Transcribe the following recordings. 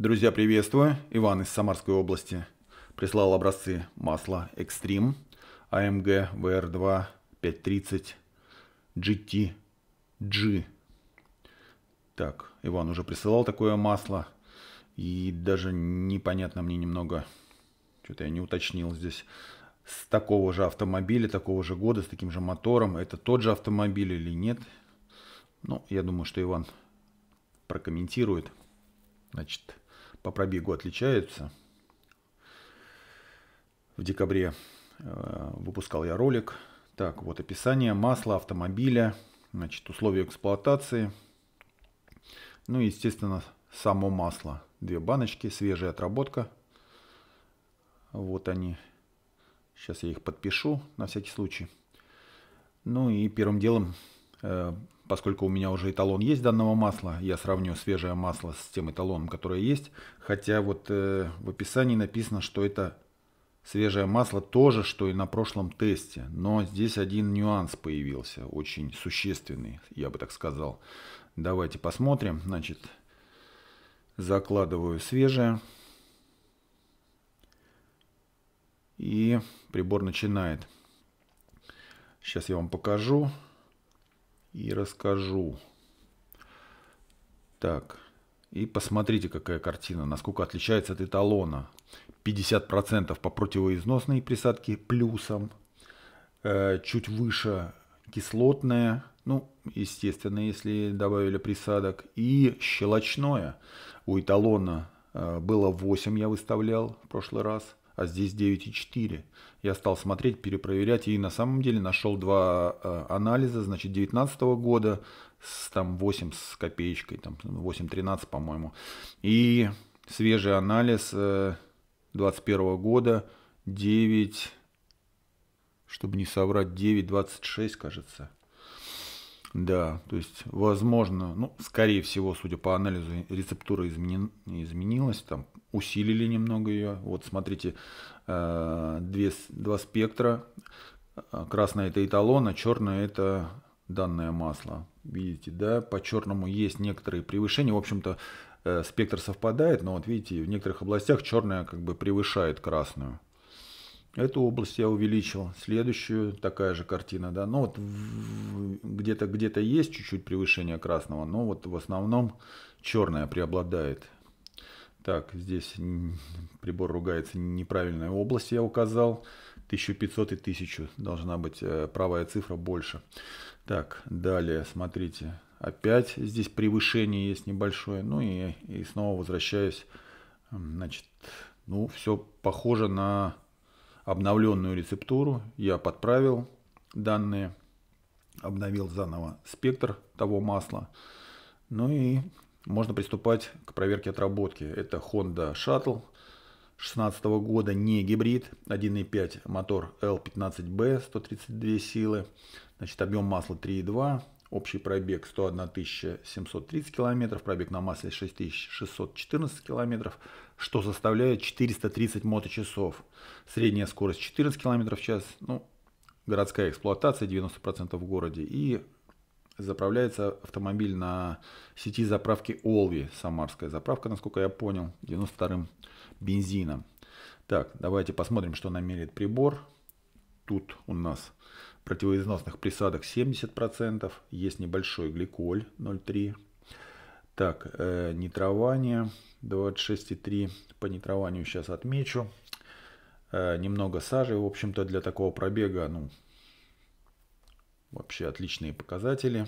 Друзья, приветствую. Иван из Самарской области прислал образцы масла Extreme AMG VR2 530 GT Так, Иван уже присылал такое масло. И даже непонятно мне немного, что-то я не уточнил здесь, с такого же автомобиля, такого же года, с таким же мотором, это тот же автомобиль или нет. Ну, я думаю, что Иван прокомментирует. Значит, по пробегу отличаются. В декабре э, выпускал я ролик. Так, вот описание масла автомобиля, значит, условия эксплуатации. Ну и, естественно, само масло. Две баночки, свежая отработка. Вот они. Сейчас я их подпишу на всякий случай. Ну и первым делом э, Поскольку у меня уже эталон есть данного масла, я сравню свежее масло с тем эталоном, которое есть. Хотя вот э, в описании написано, что это свежее масло тоже, что и на прошлом тесте. Но здесь один нюанс появился, очень существенный, я бы так сказал. Давайте посмотрим. Значит, закладываю свежее. И прибор начинает. Сейчас я вам покажу. Покажу и расскажу. Так, и посмотрите, какая картина, насколько отличается от эталона. 50% по противоизносной присадке плюсом, э, чуть выше кислотное, ну, естественно, если добавили присадок, и щелочное. У эталона э, было 8, я выставлял в прошлый раз – а здесь 9,4. Я стал смотреть, перепроверять, и на самом деле нашел два э, анализа, значит, 2019 года, с там 8 с копеечкой, там 8,13, по-моему, и свежий анализ э, 21 года 9, чтобы не соврать, 9,26, кажется, да, то есть, возможно, ну, скорее всего, судя по анализу, рецептура изменен, изменилась, там усилили немного ее. Вот смотрите, э, две, два спектра. Э, красное это эталон, а черное это данное масло. Видите, да, по черному есть некоторые превышения. В общем-то, э, спектр совпадает, но вот видите, в некоторых областях черное как бы превышает красную. Эту область я увеличил. Следующую такая же картина. Да? Ну, вот где-то где, -то, есть чуть-чуть превышение красного, но вот в основном черная преобладает. Так, здесь прибор ругается. Неправильная область я указал. 1500 и 1000 должна быть э, правая цифра больше. Так, далее, смотрите. Опять здесь превышение есть небольшое. Ну и, и снова возвращаюсь. Значит, ну все похоже на обновленную рецептуру, я подправил данные, обновил заново спектр того масла. Ну и можно приступать к проверке отработки. Это Honda Shuttle 16 года, не гибрид, 1.5 мотор L15B, 132 силы, значит объем масла 3.2, Общий пробег 101 730 километров, пробег на масле 6614 километров, что составляет 430 моточасов. Средняя скорость 14 километров в час, ну, городская эксплуатация 90% в городе и заправляется автомобиль на сети заправки Олви, самарская заправка, насколько я понял, 92-м бензином. Так, давайте посмотрим, что намерит прибор. Тут у нас противоизносных присадок 70%, есть небольшой гликоль 0,3%. Так, э, нитрование 26,3. По нитрованию сейчас отмечу. Э, немного сажи, в общем-то, для такого пробега, ну, вообще отличные показатели.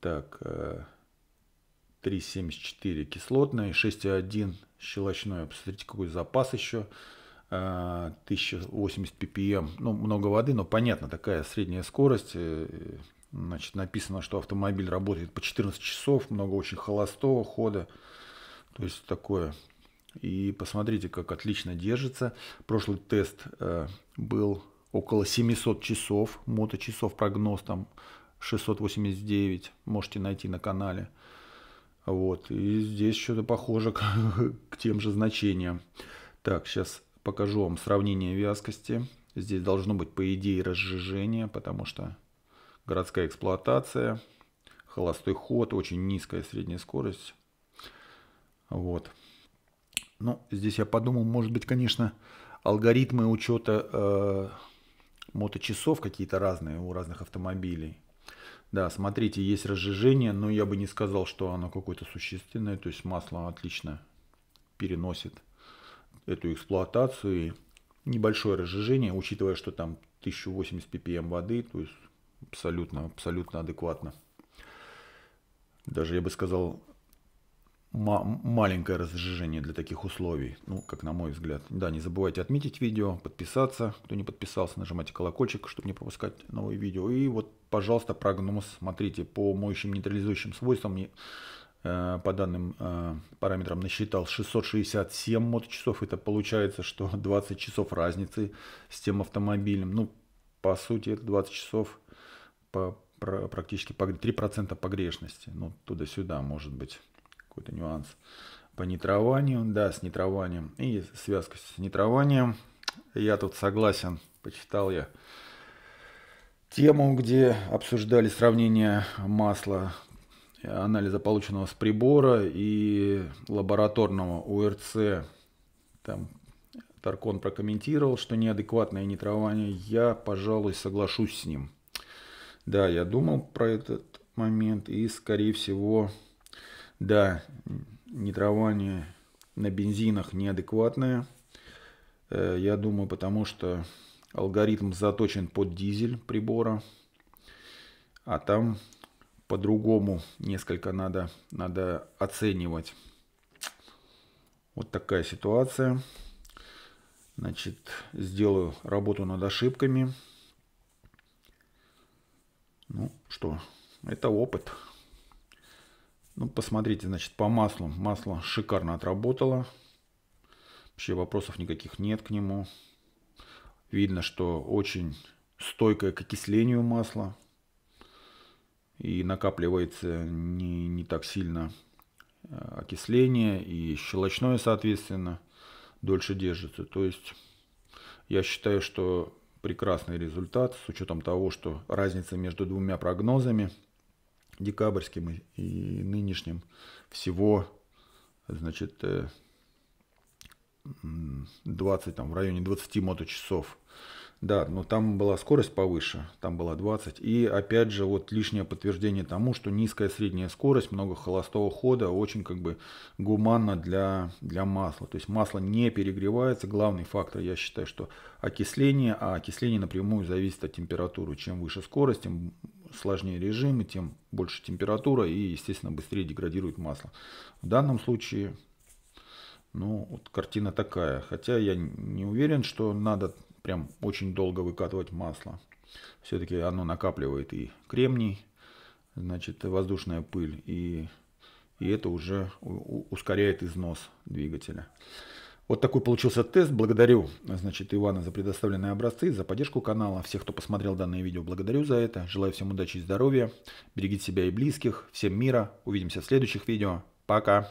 Так, э, 3,74 кислотное, 6,1 щелочное. Посмотрите, какой запас еще. 1080 ppm, ну, много воды, но понятно, такая средняя скорость. Э, значит, написано, что автомобиль работает по 14 часов, много очень холостого хода, то есть такое. И посмотрите, как отлично держится. Прошлый тест э, был около 700 часов, моточасов прогноз там 689, можете найти на канале. Вот, и здесь что-то похоже к, к тем же значениям. Так, сейчас покажу вам сравнение вязкости. Здесь должно быть, по идее, разжижение, потому что городская эксплуатация, холостой ход, очень низкая средняя скорость. Вот. Ну, здесь я подумал, может быть, конечно, алгоритмы учета э, моточасов какие-то разные у разных автомобилей. Да, смотрите, есть разжижение, но я бы не сказал, что оно какое-то существенное, то есть масло отлично переносит эту эксплуатацию и небольшое разжижение, учитывая, что там 1080 ppm воды, то есть абсолютно, абсолютно адекватно. Даже я бы сказал, маленькое разжижение для таких условий, ну, как на мой взгляд. Да, не забывайте отметить видео, подписаться, кто не подписался, нажимайте колокольчик, чтобы не пропускать новые видео. И вот, пожалуйста, прогноз смотрите по моющим нейтрализующим свойствам. Э, по данным э, параметрам насчитал 667 моточасов. Это получается, что 20 часов разницы с тем автомобилем. Ну, по сути, это 20 часов по, практически по 3% погрешности. Ну, туда-сюда, может быть, какой-то нюанс. По нитрованию, да, с нитрованием. И связка с нитрованием. Я тут согласен, почитал я тему, где обсуждали сравнение масла анализа, полученного с прибора и лабораторного УРЦ. Там Таркон прокомментировал, что неадекватное нитрование. Я, пожалуй, соглашусь с ним. Да, я думал про этот момент и, скорее всего, да, нитрование на бензинах неадекватное. Э, я думаю, потому что алгоритм заточен под дизель прибора, а там по-другому несколько надо, надо оценивать. Вот такая ситуация. Значит, сделаю работу над ошибками. Ну что, это опыт. Ну, посмотрите, значит, по маслу. Масло шикарно отработало. Вообще вопросов никаких нет к нему. Видно, что очень стойкое к окислению масло и накапливается не, не так сильно э, окисление и щелочное, соответственно, дольше держится. То есть я считаю, что прекрасный результат с учетом того, что разница между двумя прогнозами, декабрьским и нынешним, всего значит, 20, э, там, в районе 20 моточасов. часов да, но там была скорость повыше, там была 20. И опять же, вот лишнее подтверждение тому, что низкая средняя скорость, много холостого хода, очень как бы гуманно для, для масла. То есть масло не перегревается. Главный фактор, я считаю, что окисление, а окисление напрямую зависит от температуры. Чем выше скорость, тем сложнее режим, и тем больше температура, и, естественно, быстрее деградирует масло. В данном случае ну, вот картина такая. Хотя я не уверен, что надо прям очень долго выкатывать масло. Все-таки оно накапливает и кремний, значит, воздушная пыль, и, и это уже ускоряет износ двигателя. Вот такой получился тест. Благодарю, значит, Ивана за предоставленные образцы, за поддержку канала. Всех, кто посмотрел данное видео, благодарю за это. Желаю всем удачи и здоровья. Берегите себя и близких. Всем мира. Увидимся в следующих видео. Пока.